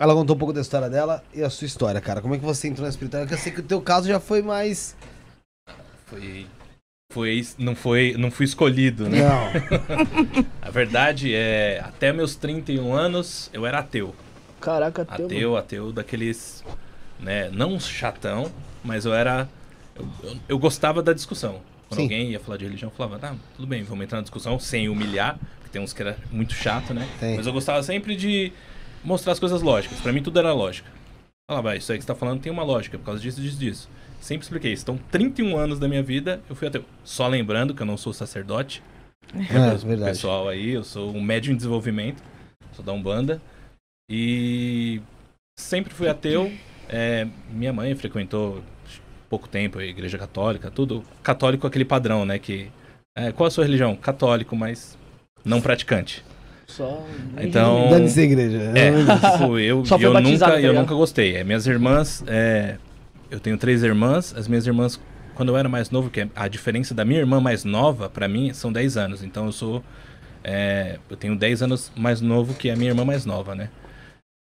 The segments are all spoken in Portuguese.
Ela contou um pouco da história dela e a sua história, cara. Como é que você entrou na espiritualidade? Eu sei que o teu caso já foi mais. Foi. Foi, não foi não fui escolhido, né? Não. a verdade é, até meus 31 anos eu era ateu. Caraca, ateu. Ateu, mano. ateu daqueles, né, não chatão, mas eu era eu, eu, eu gostava da discussão. Quando Sim. alguém ia falar de religião, eu falava, tá, tudo bem, vamos entrar na discussão sem humilhar, porque tem uns que era muito chato, né? Sim. Mas eu gostava sempre de mostrar as coisas lógicas. Para mim tudo era lógica. Fala, vai, isso aí que você tá falando tem uma lógica por causa disso, disso, disso. Sempre expliquei isso. Então, 31 anos da minha vida, eu fui ateu. Só lembrando que eu não sou sacerdote. É, né, verdade. Pessoal aí, eu sou um médium em desenvolvimento, sou da Umbanda. E sempre fui ateu. É, minha mãe frequentou pouco tempo a igreja católica, tudo. Católico aquele padrão, né? Que. É, qual a sua religião? Católico, mas não praticante. Só. Então. Dane-se a igreja. É, tipo, eu, Só eu, nunca, tá eu nunca gostei. É, minhas irmãs. É, eu tenho três irmãs. As minhas irmãs, quando eu era mais novo, que é a diferença da minha irmã mais nova, para mim, são 10 anos. Então eu sou. É, eu tenho 10 anos mais novo que a minha irmã mais nova, né?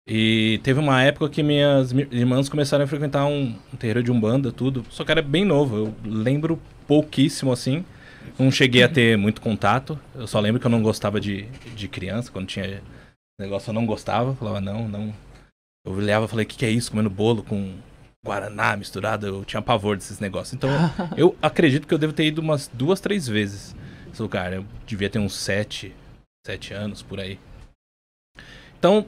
E teve uma época que minhas irmãs começaram a frequentar um, um terreiro de umbanda, tudo. Só que era bem novo, eu lembro pouquíssimo assim. Não cheguei a ter muito contato. Eu só lembro que eu não gostava de, de criança. Quando tinha negócio, eu não gostava. Falava, não, não. Eu olhava e falei, o que, que é isso? Comendo bolo com guaraná misturado. Eu tinha pavor desses negócios. Então, eu acredito que eu devo ter ido umas duas, três vezes o lugar. Eu devia ter uns sete, sete anos por aí. Então,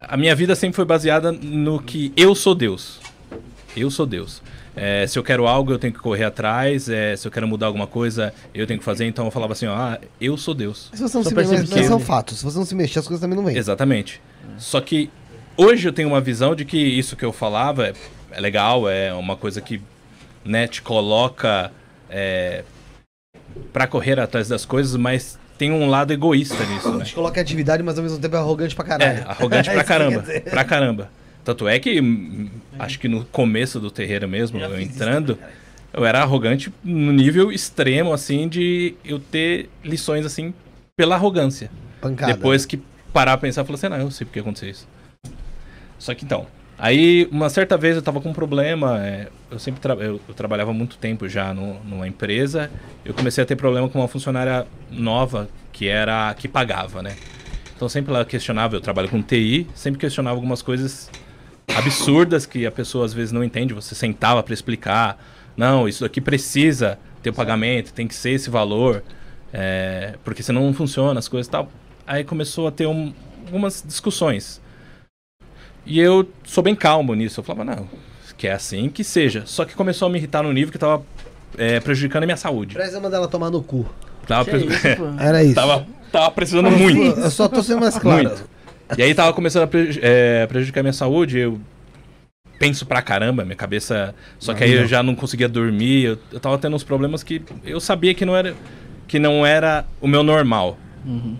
a minha vida sempre foi baseada no que eu sou Deus. Eu sou Deus. É, se eu quero algo, eu tenho que correr atrás. É, se eu quero mudar alguma coisa, eu tenho que fazer. Então eu falava assim: ó, ah, eu sou Deus. Mas, você não Só se mexe, são fatos. Se você não se mexer, as coisas também não vêm. Exatamente. Só que hoje eu tenho uma visão de que isso que eu falava é, é legal, é uma coisa que né, te coloca é, para correr atrás das coisas, mas tem um lado egoísta nisso. Né? Te coloca atividade, mas ao mesmo tempo é arrogante pra caramba É, arrogante pra caramba. pra caramba. Tanto é que né? acho que no começo do terreiro mesmo, eu, eu entrando, eu era arrogante no nível extremo, assim, de eu ter lições, assim, pela arrogância. Pancada. Depois né? que parar pra pensar, falo assim, não, eu sei porque aconteceu isso. Só que então, aí uma certa vez eu tava com um problema, é, eu sempre tra eu, eu, trabalhava muito tempo já no, numa empresa, eu comecei a ter problema com uma funcionária nova que era que pagava, né? Então sempre ela questionava, eu trabalho com TI, sempre questionava algumas coisas absurdas que a pessoa às vezes não entende, você sentava para explicar. Não, isso daqui precisa ter o pagamento, tem que ser esse valor, é, porque senão não funciona as coisas e tal. Aí começou a ter um, algumas discussões. E eu sou bem calmo nisso. Eu falava, não, que é assim que seja. Só que começou a me irritar no nível que tava é, prejudicando a minha saúde. Precisa mandar ela tomar no cu. Tava é isso, Era isso. Tava, tava precisando Mas, muito. Eu só tô sendo mais claro. Muito. E aí tava começando a preju é, prejudicar minha saúde, eu penso pra caramba, minha cabeça. Só que aí eu já não conseguia dormir, eu, eu tava tendo uns problemas que eu sabia que não era, que não era o meu normal. Uhum.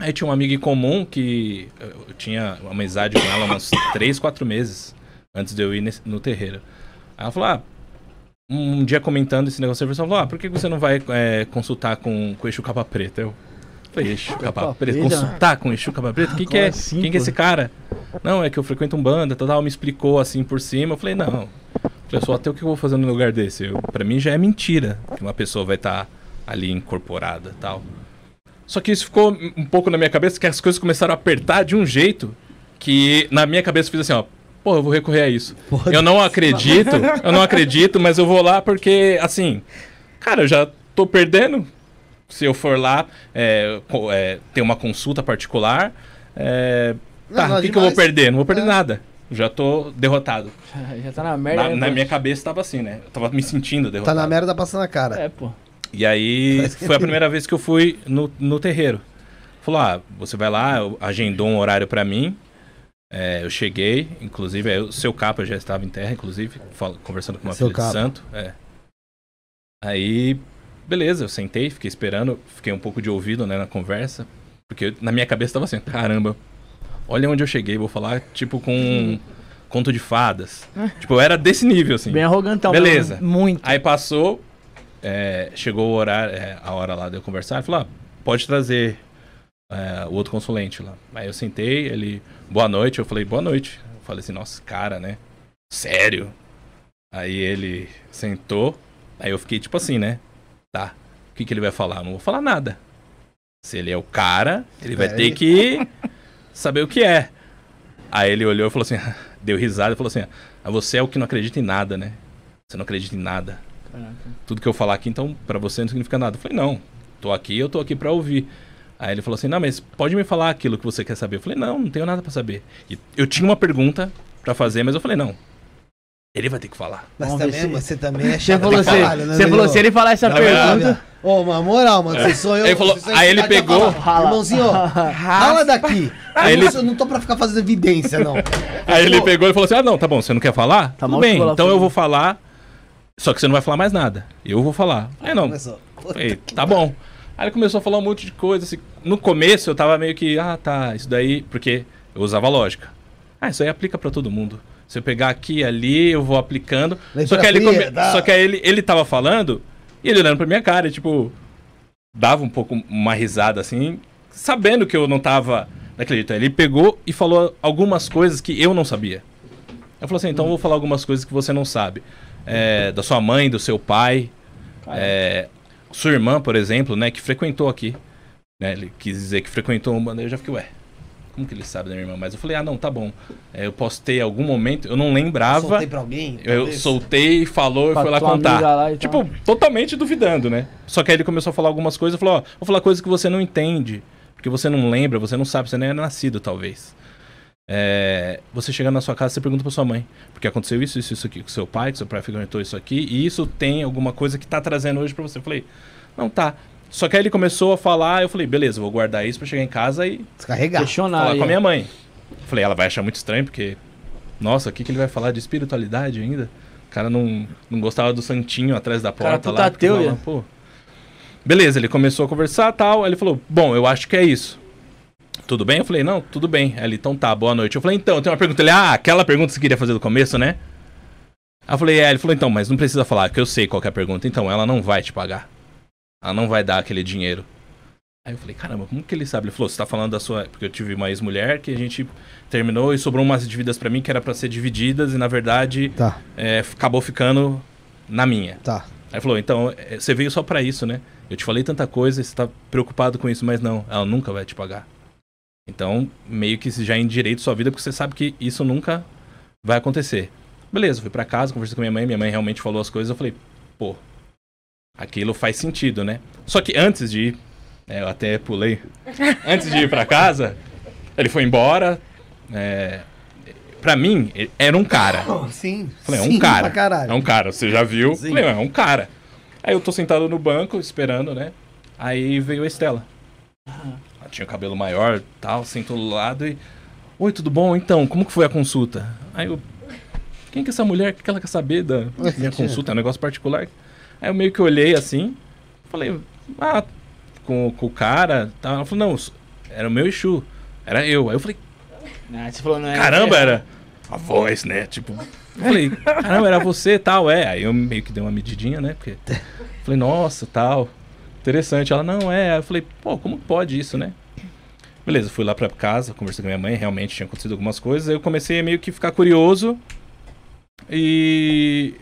Aí tinha um amigo em comum que eh, eu tinha uma amizade com ela uns 3, 4 meses antes de eu ir nesse, no terreiro. Aí ela falou: ah, um dia comentando esse negócio, ela falou: ah, por que você não vai é, consultar com, com o eixo capa preta? Eu. Falei, Exu Capa Preta, consultar com Exu Capa Preta? Quem, que é, assim, quem que é esse cara? Não, é que eu frequento um banda, tal, tal, me explicou assim por cima. Eu falei, não. Eu sou até o que eu vou fazer no lugar desse? para pra mim já é mentira que uma pessoa vai estar tá ali incorporada tal. Só que isso ficou um pouco na minha cabeça, que as coisas começaram a apertar de um jeito que na minha cabeça eu fiz assim, ó. Pô, eu vou recorrer a isso. Pode eu não acredito, eu não acredito, mas eu vou lá porque, assim, cara, eu já tô perdendo, se eu for lá é, é, ter uma consulta particular, é, tá, o que, demais. que eu vou perder? Não vou perder é. nada. Já tô derrotado. Já tá na merda. Na, né, na minha cabeça tava assim, né? Eu tava me sentindo derrotado. Tá na merda, passando a cara. É, pô. E aí foi a primeira vez que eu fui no, no terreiro. Falou, ah, você vai lá, agendou um horário para mim. É, eu cheguei, inclusive, o seu capa já estava em terra, inclusive, conversando com uma seu filha capa. de santo. É. Aí Beleza, eu sentei, fiquei esperando, fiquei um pouco de ouvido né, na conversa, porque na minha cabeça tava assim, caramba, olha onde eu cheguei, vou falar tipo com um conto de fadas. tipo, eu era desse nível, assim. Bem arrogantão. Beleza. Muito. Aí passou, é, chegou o horário, é, a hora lá de eu conversar, ele falou, ah, pode trazer é, o outro consulente lá. Aí eu sentei, ele, boa noite, eu falei, boa noite. Eu falei assim, nossa, cara, né? Sério? Aí ele sentou, aí eu fiquei tipo assim, né? tá? O que, que ele vai falar? Não vou falar nada. Se ele é o cara, ele vai é ter que saber o que é. Aí ele olhou e falou assim, deu risada e falou assim: ah, você é o que não acredita em nada, né? Você não acredita em nada. Caraca. Tudo que eu falar aqui, então, para você não significa nada. Eu falei, não, tô aqui, eu tô aqui para ouvir. Aí ele falou assim: não, mas pode me falar aquilo que você quer saber. Eu falei, não, não tenho nada para saber. E eu tinha uma pergunta para fazer, mas eu falei, não, ele vai ter que falar. Mas também, se... você também é chato. Você falou, se, caralho, né, você falou se ele falar essa não, é pergunta. Ô, oh, uma moral, mano, é. você sonhou. sou eu. Ele falou, aí ele pegou. Rala irmãozinho, rala daqui. Aí eu ele... Eu não tô pra ficar fazendo evidência, não. aí ele pegou e falou assim: ah, não, tá bom, você não quer falar? Tá Tudo bem, então eu vou falar. Só que você não vai falar mais nada. Eu vou falar. Aí não. Falei, tá bom. Aí ele começou a falar um monte de coisa. Assim. No começo eu tava meio que, ah, tá, isso daí. Porque eu usava lógica. Ah, isso aí aplica pra todo mundo. Se eu pegar aqui ali, eu vou aplicando. Só que, ele come... Só que aí ele, ele tava falando e ele olhando pra minha cara, e, tipo, dava um pouco uma risada assim, sabendo que eu não tava naquele jeito. Ele pegou e falou algumas coisas que eu não sabia. Eu falei assim, então eu vou falar algumas coisas que você não sabe. É, da sua mãe, do seu pai, é, sua irmã, por exemplo, né, que frequentou aqui. Né, ele quis dizer que frequentou um bandeira, já fiquei, ué, como que ele sabe da minha irmã? Mas eu falei, ah, não, tá bom. É, eu postei algum momento, eu não lembrava. Eu soltei pra alguém? Talvez. Eu soltei, falou, pra foi fui lá contar. Lá tipo, tal. totalmente duvidando, né? Só que aí ele começou a falar algumas coisas, falou, ó, vou falar coisas que você não entende, porque você não lembra, você não sabe, você nem é nascido, talvez. É, você chega na sua casa você pergunta pra sua mãe, porque aconteceu isso, isso, isso aqui com seu pai, que seu pai frequentou isso aqui, e isso tem alguma coisa que tá trazendo hoje para você. Eu falei, não tá. Só que aí ele começou a falar, eu falei, beleza, vou guardar isso pra chegar em casa e. Descarregar. Questionar. Falar aí. com a minha mãe. Eu falei, ela vai achar muito estranho, porque. Nossa, o que, que ele vai falar de espiritualidade ainda? O cara não, não gostava do santinho atrás da porta cara, lá. Tá teu, né? falava, pô. Beleza, ele começou a conversar tal. Aí ele falou, bom, eu acho que é isso. Tudo bem? Eu falei, não, tudo bem. Aí ele, então tá, boa noite. Eu falei, então, tem uma pergunta. Ele, ah, aquela pergunta que você queria fazer do começo, né? Aí eu falei, é, ele falou, então, mas não precisa falar, que eu sei qual é a pergunta. Então, ela não vai te pagar. Ela não vai dar aquele dinheiro. Aí eu falei, caramba, como que ele sabe? Ele falou, você tá falando da sua. Porque eu tive uma ex-mulher que a gente terminou e sobrou umas dívidas para mim que era para ser divididas e na verdade tá. é, acabou ficando na minha. Tá. Aí falou, então, é, você veio só para isso, né? Eu te falei tanta coisa, você tá preocupado com isso, mas não, ela nunca vai te pagar. Então, meio que já é endireita sua vida, porque você sabe que isso nunca vai acontecer. Beleza, fui para casa, conversei com minha mãe, minha mãe realmente falou as coisas, eu falei, pô, aquilo faz sentido, né? Só que antes de ir, né, eu até pulei, antes de ir para casa, ele foi embora. É, né, para mim, era um cara. Oh, sim. Falei, é um cara. É um cara, você já viu? Sim. Falei, é um cara. Aí eu tô sentado no banco, esperando, né? Aí veio a Estela. Ela tinha o cabelo maior tal, sentou do lado e. Oi, tudo bom? Então, como que foi a consulta? Aí eu. Quem que é essa mulher? O que ela quer saber da minha consulta? É um negócio particular. Aí eu meio que olhei assim, falei, ah, com, com o cara. Tá. Ela falou, não, era o meu Exu, era eu. Aí eu falei, ah, falou, não, caramba, era. a voz, né? Tipo, falei, caramba, era você tal, é. Aí eu meio que dei uma medidinha, né? Porque falei, nossa, tal, interessante. Ela, não, é. Aí eu falei, pô, como pode isso, né? Beleza, fui lá pra casa, conversei com minha mãe, realmente tinha acontecido algumas coisas. Aí eu comecei a meio que ficar curioso. E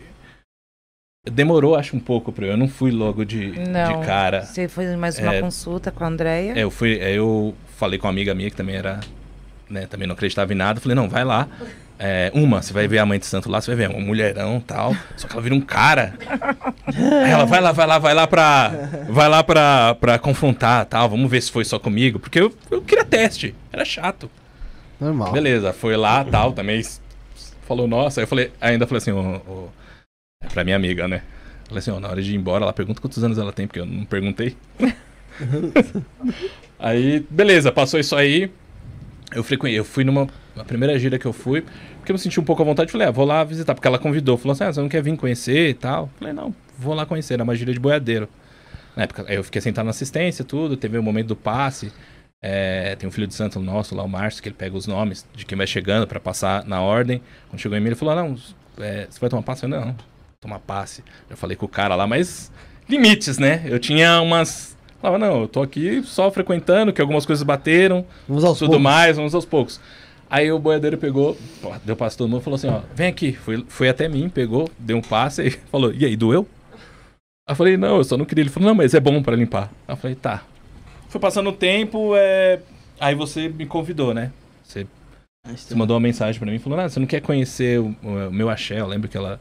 Demorou, acho, um pouco pra eu. Eu não fui logo de, não, de cara. Você foi mais uma é, consulta com a Andrea? É, eu fui. É, eu falei com uma amiga minha que também era. Né, também não acreditava em nada. Falei, não, vai lá. É, uma, você vai ver a mãe de santo lá, você vai ver é um mulherão tal. Só que ela vira um cara. Aí ela vai lá, vai lá, vai lá pra. Vai lá pra, pra confrontar tal. Vamos ver se foi só comigo. Porque eu, eu queria teste. Era chato. Normal. Beleza, foi lá tal, também. Falou, nossa. Aí eu falei, ainda falei assim, o Oh, oh, é pra minha amiga, né? Falei assim, ó, na hora de ir embora, ela pergunta quantos anos ela tem, porque eu não perguntei. aí, beleza, passou isso aí. Eu frequentei, eu fui numa primeira gira que eu fui, porque eu me senti um pouco à vontade, falei, ah, vou lá visitar, porque ela convidou, falou assim, ah, você não quer vir conhecer e tal? Falei, não, vou lá conhecer, era uma gira de boiadeiro. Na época, eu fiquei sentado na assistência, tudo, teve o um momento do passe, é, tem um filho de santo nosso lá, o Márcio, que ele pega os nomes de quem vai chegando para passar na ordem. Quando chegou em mim, ele falou, ah, não, é, você vai tomar passe? Eu, não, tomar passe. Já falei com o cara lá, mas limites, né? Eu tinha umas. Falava, não, eu tô aqui só frequentando, que algumas coisas bateram. Vamos aos tudo poucos. mais, vamos aos poucos. Aí o boiadeiro pegou, deu passe todo mundo falou assim: ó, vem aqui. Foi, foi até mim, pegou, deu um passe e falou: e aí, doeu? Aí eu falei: não, eu só não queria. Ele falou: não, mas é bom para limpar. Aí eu falei: tá. Foi passando o tempo, é... aí você me convidou, né? Você, ah, você mandou uma mensagem para mim falou: ah, você não quer conhecer o, o meu axé? Eu lembro que ela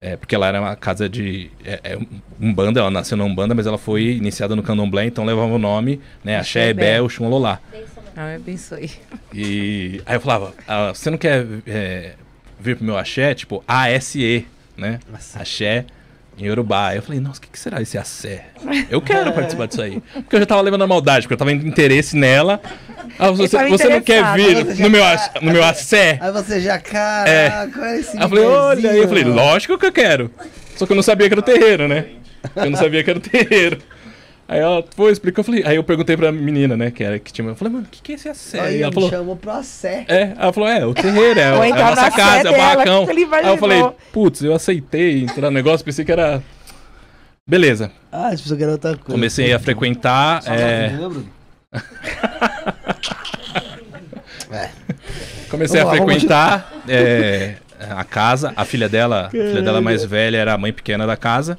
é, porque ela era uma casa de. É, é, umbanda, ela nasceu na Umbanda, mas ela foi iniciada no candomblé, então levava o nome, né? Axé, Ebé, Oxumololá. Ah, abençoe. É e aí eu falava, ah, você não quer é, vir pro meu axé? Tipo, A-S-E, né? Nossa. Axé, em Urubá. Eu falei, nossa, o que, que, será esse Assé? Eu quero participar disso aí. Porque eu já tava levando a maldade, porque eu tava interesse nela. Ah, você, você não quer vir no já, meu, no meu Assé? Tá- aí você já, cara, é. é esse eu falei, olha aí. Eu falei, lógico que eu quero. Só que eu não sabia que era o terreiro, né? Eu não sabia que era o terreiro. Aí ela foi, explicou, eu falei, aí eu perguntei pra menina, né, que era que tinha. Eu falei, mano, o que, que é esse assé? Aí ela falou, chamou pro assé. É, ela falou, é, o terreiro, é, é a nossa casa, é o barracão. Aí eu falei, putz, eu aceitei entrar no negócio, pensei que era. Beleza. Ah, as pessoas outra coisa. Comecei a frequentar. Só é... é. Comecei a frequentar é, a casa. A filha dela, a filha dela mais velha era a mãe pequena da casa.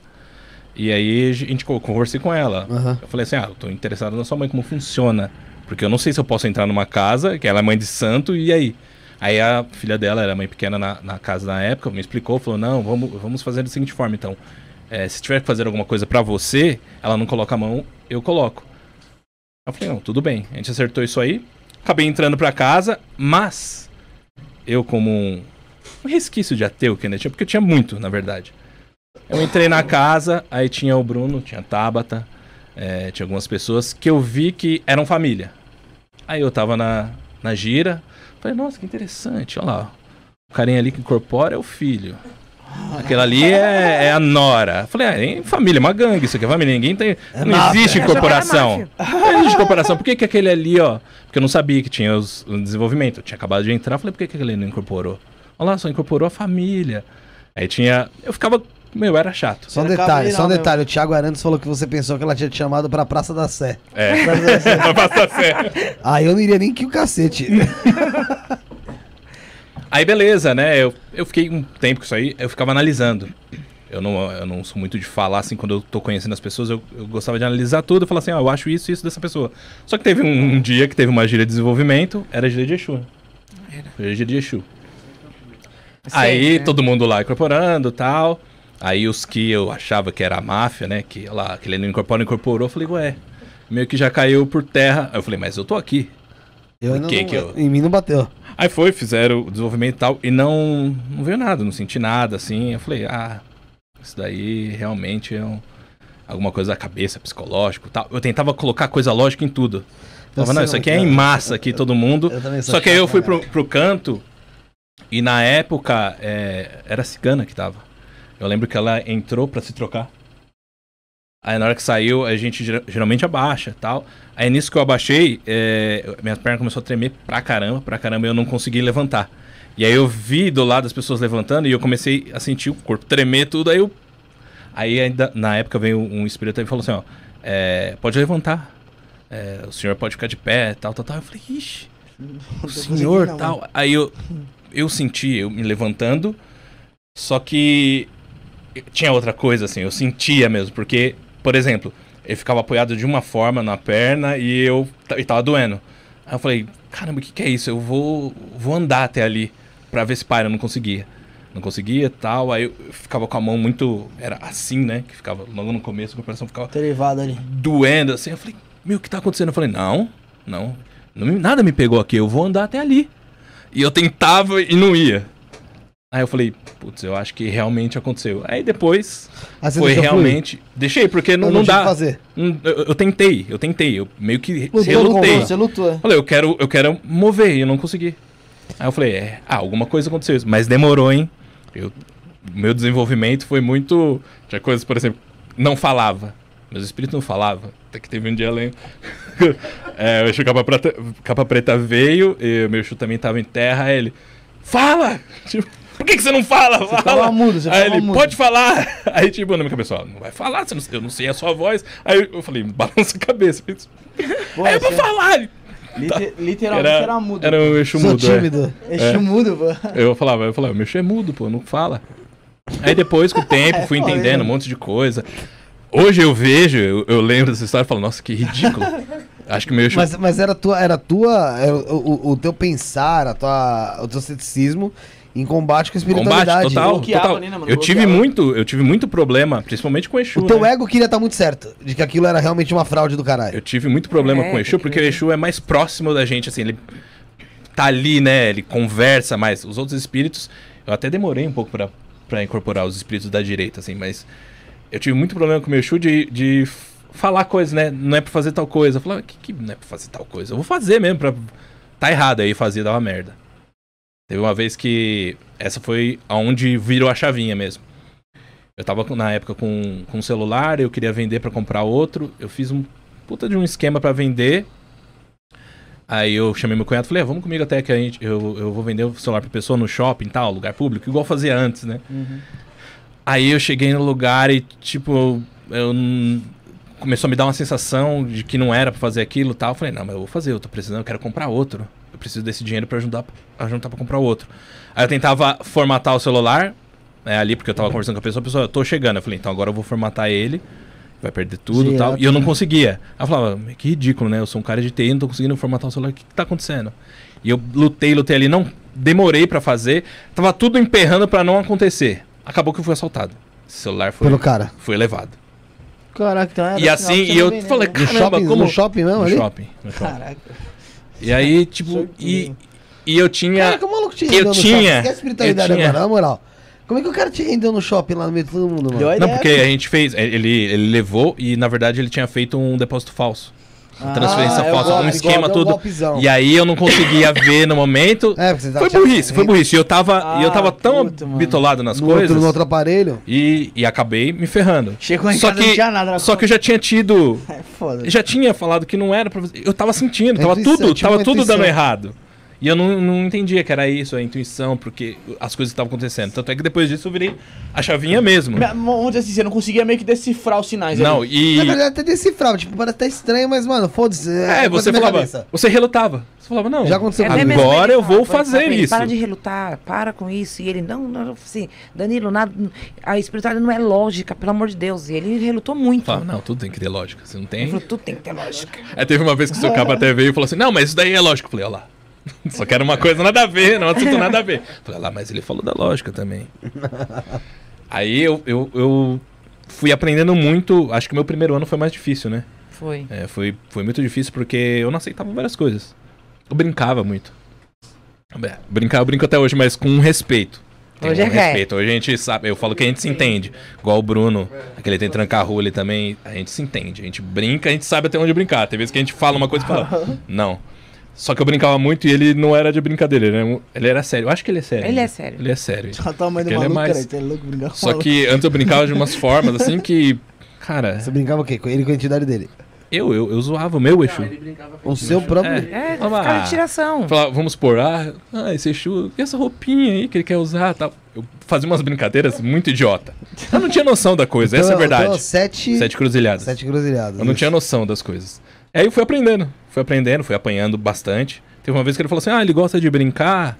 E aí a gente conversei com ela. Uhum. Eu falei assim: ah, eu tô interessado na sua mãe, como funciona? Porque eu não sei se eu posso entrar numa casa, que ela é mãe de santo, e aí? Aí a filha dela era mãe pequena na, na casa na época, me explicou, falou: não, vamos, vamos fazer da seguinte forma, então. É, se tiver que fazer alguma coisa para você, ela não coloca a mão, eu coloco. Eu falei, não, tudo bem. A gente acertou isso aí. Acabei entrando para casa, mas eu como um, um resquício de ateu que ainda tinha, porque eu tinha muito, na verdade. Eu entrei na casa, aí tinha o Bruno, tinha a Tabata, é, tinha algumas pessoas que eu vi que eram família. Aí eu tava na, na gira, falei, nossa, que interessante, olha lá. O carinha ali que incorpora é o filho. Aquela ali é, é a Nora. falei, ah, é família, uma gangue, isso aqui é família, ninguém tem. É não existe é incorporação Não existe incorporação Por que, que aquele ali, ó? Porque eu não sabia que tinha os, o desenvolvimento. Eu tinha acabado de entrar, falei, por que, que aquele não incorporou? Olha lá, só incorporou a família. Aí tinha. Eu ficava meu, era chato. Só um detalhe, só um detalhe. Mesmo. O Thiago Arantes falou que você pensou que ela tinha te chamado pra Praça da Sé. É, Praça pra Praça da Sé. Aí eu não iria nem que o cacete. aí beleza, né? Eu, eu fiquei um tempo com isso aí, eu ficava analisando. Eu não, eu não sou muito de falar, assim, quando eu tô conhecendo as pessoas, eu, eu gostava de analisar tudo e falar assim, ah, eu acho isso e isso dessa pessoa. Só que teve um, um, dia que teve uma gira de desenvolvimento, era a gíria de Exu. Né? Era. gira de Exu. aí né? todo mundo lá incorporando tal. Aí os que eu achava que era a máfia, né? Que lá, que ele não incorporou, incorporou, eu falei, ué, meio que já caiu por terra. Aí eu falei, mas eu tô aqui. Eu não, que não, que eu... Em mim não bateu. Aí foi, fizeram o desenvolvimento e tal, e não, não veio nada, não senti nada, assim. Eu falei, ah, isso daí realmente é um, alguma coisa da cabeça, psicológico tal. Eu tentava colocar coisa lógica em tudo. Eu falava, não, isso aqui é, é em é. massa aqui, todo mundo. Só que aí eu fui né? pro, pro canto, e na época é, era cigana que tava. Eu lembro que ela entrou para se trocar. Aí na hora que saiu, a gente geralmente abaixa tal. Aí nisso que eu abaixei, é, minha perna começou a tremer pra caramba, pra caramba, e eu não consegui levantar. E aí eu vi do lado as pessoas levantando e eu comecei a sentir o corpo tremer tudo, aí eu... Aí ainda, na época veio um espírito e falou assim, ó, é, pode levantar, é, o senhor pode ficar de pé, tal, tal, tal. Eu falei, ixi, o senhor, tal. Aí eu, eu senti eu me levantando, só que tinha outra coisa, assim, eu sentia mesmo, porque, por exemplo, ele ficava apoiado de uma forma na perna e eu e tava doendo. Aí eu falei, caramba, o que, que é isso? Eu vou, vou andar até ali pra ver se para, eu não conseguia. Não conseguia tal, aí eu ficava com a mão muito. Era assim, né? Que ficava logo no começo, a coração ficava. Derivada ali. Doendo, assim. Eu falei, meu, o que tá acontecendo? Eu falei, não, não. não nada me pegou aqui, eu vou andar até ali. E eu tentava e não ia. Aí eu falei, putz, eu acho que realmente aconteceu. Aí depois foi realmente. Deixei, porque não, não, não dá. Fazer. Eu, eu, tentei, eu tentei. Eu meio que lutou, relutei. Você lutou. É. Falei, eu quero, eu quero mover e eu não consegui. Aí eu falei, é, ah, alguma coisa aconteceu. Mas demorou, hein? Eu, meu desenvolvimento foi muito. Tinha coisas, por exemplo, não falava. Meus espíritos não falavam. Até que teve um dia além. é, o Exu capa, capa preta veio, e meu Exu também tava em terra, aí ele. Fala! Tipo. Por que, que você não fala? Você fala. mudo, você aí ele, mudo. pode falar. Aí, tipo, na minha cabeça, ó, não vai falar, não, eu não sei a sua voz. Aí eu falei, balança a cabeça. Pô, aí é pra falar. Liter, tá. literalmente era, era, mudo. Era o eixo mudo. Sou mudo. É. Tímido. É. Exu é. mudo, pô. Eu falava, eu falava, o eixo é mudo, pô, não fala. Aí depois, com o tempo, é fui entendendo né? um monte de coisa. Hoje eu vejo, eu, eu lembro dessa história e falo, nossa, que ridículo. Acho que o meu eixo... mas, mas era tua, era tua, era o, o, o, teu pensar, a tua, o teu ceticismo em combate com a espiritualidade. Combate, né, total, bloqueava, Ali, Né, eu tive muito, eu tive muito problema, principalmente com Exu. O teu né? ego queria estar tá muito certo, de que aquilo era realmente uma fraude do caralho. Eu tive muito problema é, com Exu, porque o Exu é mais próximo da gente, assim, ele tá ali, né, ele conversa mais. Os outros espíritos, eu até demorei um pouco para incorporar os espíritos da direita, assim, mas eu tive muito problema com o meu Exu de, de falar coisas, né? Não é pra fazer tal coisa. Eu falava, que, que não é pra fazer tal coisa? Eu vou fazer mesmo, pra. Tá errado aí, fazia, uma merda. Teve uma vez que. Essa foi aonde virou a chavinha mesmo. Eu tava na época com, com um celular, eu queria vender para comprar outro. Eu fiz um puta de um esquema para vender. Aí eu chamei meu cunhado e falei, ah, vamos comigo até que a gente, eu, eu vou vender o celular pra pessoa no shopping e tal, lugar público, igual fazia antes, né? Uhum. Aí eu cheguei no lugar e, tipo, eu começou a me dar uma sensação de que não era para fazer aquilo tal. Eu falei, não, mas eu vou fazer, eu tô precisando, eu quero comprar outro eu preciso desse dinheiro para ajudar pra juntar para comprar outro. Aí eu tentava formatar o celular, né, ali, porque eu tava conversando com a pessoa, a pessoa, eu tô chegando. Eu falei, então agora eu vou formatar ele, vai perder tudo e tal. E eu não né? conseguia. Aí eu falava, que ridículo, né? Eu sou um cara de TI, não tô conseguindo formatar o celular, o que, que tá acontecendo? E eu lutei, lutei ali, não demorei para fazer, tava tudo emperrando para não acontecer. Acabou que eu fui assaltado. Esse celular foi. Pelo cara. Foi levado. Caraca, então era E assim, e eu falei, caramba, shopping, como. No shopping mesmo? No ali? shopping. No shopping. Caraca. E aí, tipo, e, e eu tinha. Cara, o maluco te rendeu eu no tinha, shopping? espiritualidade eu tinha. agora, na moral. Como é que o cara te rendeu no shopping lá no meio de todo mundo, mano? Deu a ideia, Não, porque né? a gente fez. Ele, ele levou e, na verdade, ele tinha feito um depósito falso. Ah, transferência ah, falsa, é golpe, um esquema golpe, tudo. É um e aí eu não conseguia ver no momento. É, foi burrice, foi burrice. E eu tava, ah, eu tava tão puta, bitolado nas no coisas. Outro, no outro aparelho. E, e acabei me ferrando. Chegou em só casa, que, não tinha nada. Só que eu já tinha tido. É foda. Já tinha falado que não era pra Eu tava sentindo, é tava tudo, é tava tudo dando errado. E eu não, não entendia que era isso, a intuição, porque as coisas estavam acontecendo. Tanto é que depois disso eu virei a chavinha mesmo. Vamos dizer assim, você não conseguia meio que decifrar os sinais. Não, ali. e. Na verdade, até decifrar, tipo, parece até estranho, mas, mano, foda-se. É, é, é você falava. Cabeça. Você relutava. Você falava, não. Já aconteceu é, Agora eu vou fazer isso. Para de relutar, para com isso. E ele, não, não, assim, Danilo, nada, a espiritualidade não é lógica, pelo amor de Deus. E ele relutou muito. Fala, não, tudo tem que ter lógica. Você não tem? Falou, tudo tem que ter lógica. É, teve uma vez que o seu cabo até veio e falou assim: não, mas isso daí é lógico. Eu falei, olha lá. Só quero uma coisa nada a ver, não é assunto nada a ver. Falei, lá, ah, mas ele falou da lógica também. Aí eu, eu, eu fui aprendendo muito. Acho que o meu primeiro ano foi mais difícil, né? Foi. É, foi, foi muito difícil porque eu não aceitava várias coisas. Eu brincava muito. brincar, eu brinco até hoje, mas com respeito. Tem hoje é um é respeito. Hoje a gente sabe, eu falo que a gente se entende. Igual o Bruno, aquele tem trancar rua ali também, a gente se entende. A gente brinca, a gente sabe até onde brincar. Tem vezes que a gente fala uma coisa e fala, não. Só que eu brincava muito e ele não era de brincadeira, ele era, ele era sério. Eu acho que ele é sério. Ele é né? é sério. Ele é sério. tá, tá mais é, é mais... cara, é louco brincar com Só maluco. que antes eu brincava de umas formas assim que. Cara. Você brincava o quê? Com ele com a entidade dele? Eu, eu, eu zoava o meu Exu. o seu próprio. É, é cara de ah, tiração. Falava, vamos por, ah, ah, esse Exu, e essa roupinha aí que ele quer usar tal. Eu fazia umas brincadeiras muito idiota. Eu não tinha noção da coisa, então, essa é a verdade. Então, sete... sete cruzilhadas. Sete cruzilhadas. Eu não tinha noção das coisas. Aí eu fui aprendendo, fui aprendendo, fui apanhando bastante. Teve uma vez que ele falou assim: ah, ele gosta de brincar.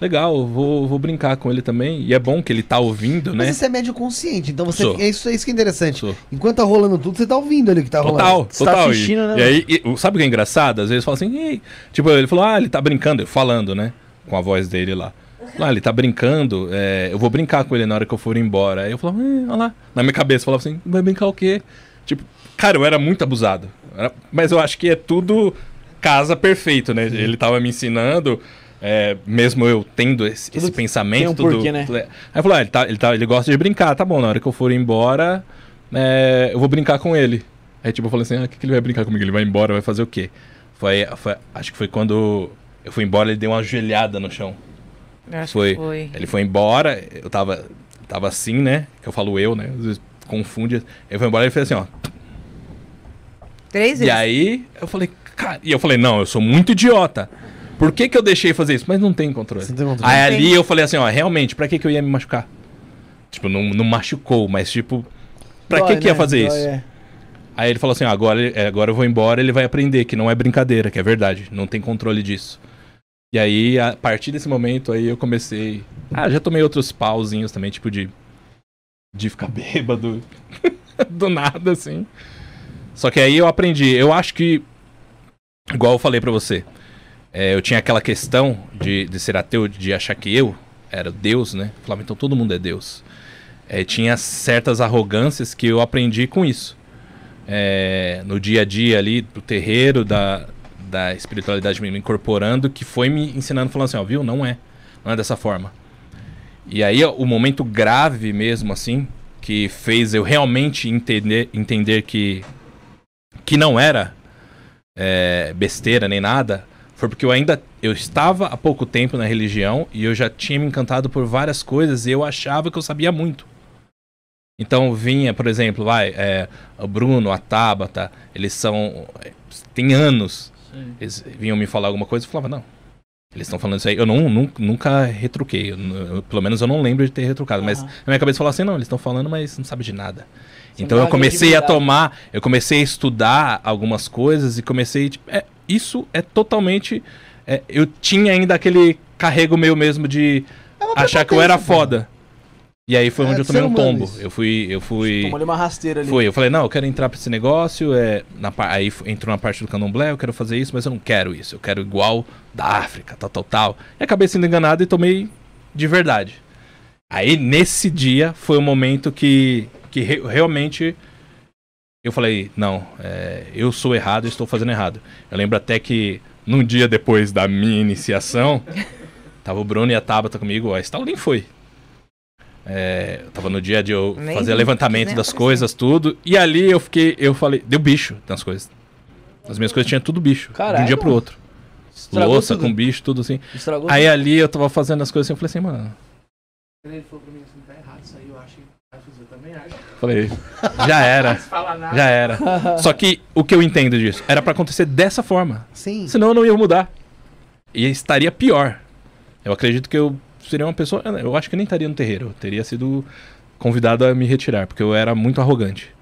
Legal, vou, vou brincar com ele também. E é bom que ele tá ouvindo, né? Mas isso é médio consciente, então você. É isso, é isso que é interessante. Sou. Enquanto tá rolando tudo, você tá ouvindo ali que tá rolando. Total, você total. Tá assistindo, e, né? E aí, e, sabe o que é engraçado? Às vezes fala assim, Ei. tipo, ele falou, ah, ele tá brincando, eu falando, né? Com a voz dele lá. Lá, ah, ele tá brincando, é, eu vou brincar com ele na hora que eu for embora. Aí eu falava, eh, olha lá. Na minha cabeça, eu falava assim, vai brincar o quê? Tipo, cara, eu era muito abusado. Mas eu acho que é tudo casa perfeito, né? Sim. Ele tava me ensinando. É, mesmo eu tendo esse, tudo esse pensamento um porquê, né? Aí eu ah, ele, tá, ele, tá, ele gosta de brincar, tá bom, na hora que eu for embora, é, eu vou brincar com ele. Aí tipo, eu falei assim, ah, o que, que ele vai brincar comigo? Ele vai embora, vai fazer o quê? Foi, foi, acho que foi quando eu fui embora, ele deu uma joelhada no chão. Foi, foi, Ele foi embora, eu tava, tava assim, né? Que eu falo eu, né? Às vezes confunde. Ele foi embora e fez assim, ó. Três vezes. E aí eu falei, cara, e eu falei, não, eu sou muito idiota. Por que, que eu deixei fazer isso? Mas não tem controle. Não tem controle. Aí ali eu falei assim, ó, realmente, pra que, que eu ia me machucar? Tipo, não, não machucou, mas tipo, pra Dói, que, que ia né? fazer Dói, isso? É. Aí ele falou assim, ó, agora, agora eu vou embora, ele vai aprender que não é brincadeira, que é verdade, não tem controle disso. E aí, a partir desse momento, aí eu comecei. Ah, já tomei outros pauzinhos também, tipo de. De ficar bêbado. do nada, assim. Só que aí eu aprendi. Eu acho que, igual eu falei para você, é, eu tinha aquela questão de, de ser ateu, de achar que eu era Deus, né? falava, então todo mundo é Deus. É, tinha certas arrogâncias que eu aprendi com isso. É, no dia a dia ali, do terreiro, da, da espiritualidade me incorporando, que foi me ensinando, falando assim, ó, viu? Não é. Não é dessa forma. E aí, o momento grave mesmo, assim, que fez eu realmente entender, entender que que não era é, besteira nem nada, foi porque eu ainda eu estava há pouco tempo na religião e eu já tinha me encantado por várias coisas e eu achava que eu sabia muito. Então vinha, por exemplo, vai, é, o Bruno, a Tabata, eles são. tem anos. Sim. Eles vinham me falar alguma coisa e falava, não. Eles estão falando isso aí. Eu não, nunca, nunca retruquei. Eu, eu, pelo menos eu não lembro de ter retrucado. Mas na minha cabeça falava assim, não, eles estão falando, mas não sabe de nada. Então eu comecei a tomar, eu comecei a estudar algumas coisas e comecei. Tipo, é, isso é totalmente. É, eu tinha ainda aquele carrego meu mesmo de é achar que eu era foda. E aí foi é, onde eu tomei um tombo. Isso. Eu fui. Eu fui. Tomou uma rasteira ali. Fui. Eu falei, não, eu quero entrar pra esse negócio. É, na, aí entrou na parte do candomblé, eu quero fazer isso, mas eu não quero isso. Eu quero igual da África, tal, tal, tal. E acabei sendo enganado e tomei de verdade. Aí nesse dia foi o momento que que re realmente eu falei, não, é, eu sou errado, estou fazendo errado. Eu lembro até que num dia depois da minha iniciação, tava o Bruno e a Tabata comigo, a Stalin foi. É, eu tava no dia de eu nem fazer levantamento das coisas, tudo. E ali eu fiquei, eu falei, deu bicho nas coisas. As minhas coisas tinham tudo bicho. Caralho. De um dia pro outro. Estragou Louça tudo. com bicho, tudo assim. Estragou Aí tudo. ali eu tava fazendo as coisas assim, eu falei assim, mano. Ele falou pra mim assim eu também acho. Falei, já era. já era. Só que o que eu entendo disso? Era para acontecer dessa forma. Sim. Senão eu não ia mudar. E estaria pior. Eu acredito que eu seria uma pessoa. Eu acho que nem estaria no terreiro. Eu teria sido convidado a me retirar, porque eu era muito arrogante.